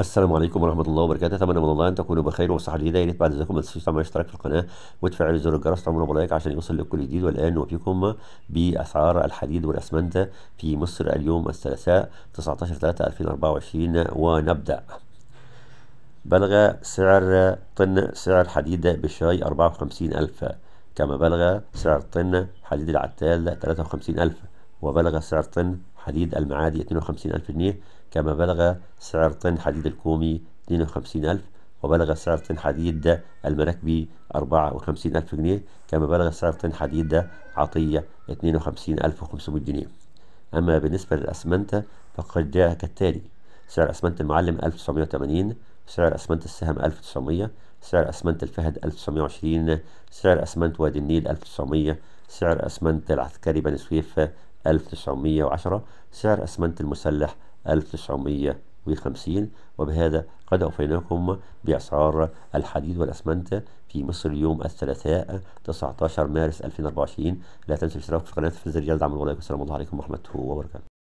السلام عليكم ورحمه الله وبركاته اتمنى من الله ان تكونوا بخير وصحه جيده يا يعني ريت بعد ذلكم ما تنسوش تعملوا اشتراك في القناه وتفعلوا زر الجرس تعملوا بلايك عشان يوصل لكل جديد والان نوفيكم باسعار الحديد والاسمنت في مصر اليوم الثلاثاء 19 3 2024 ونبدا بلغ سعر طن سعر حديد بشاي 54000 كما بلغ سعر طن حديد العتال 53000 وبلغ سعر طن حديد المعادي 52 ألف جنيه كما بلغ سعر طن حديد الكومي 52 ألف وبلغ سعر طن حديد المركبي ألف جنيه كما بلغ سعر طن حديد عطية 52 52500 جنيه أما بالنسبة للأسمنت فقد جاء كالتالي سعر أسمنت المعلم 1980 سعر أسمنت السهم 1900 سعر أسمنت الفهد 1920 سعر أسمنت وادي النيل 1900 سعر أسمنت العسكري بني سويف 1910 سعر أسمنت المسلح 1950 وبهذا قد أوفيناكم بأسعار الحديد والأسمنت في مصر اليوم الثلاثاء 19 مارس 2024 لا تنسوا الاشتراك في القناة في زر الجرس دعم والسلام الله عليكم ورحمة الله وبركاته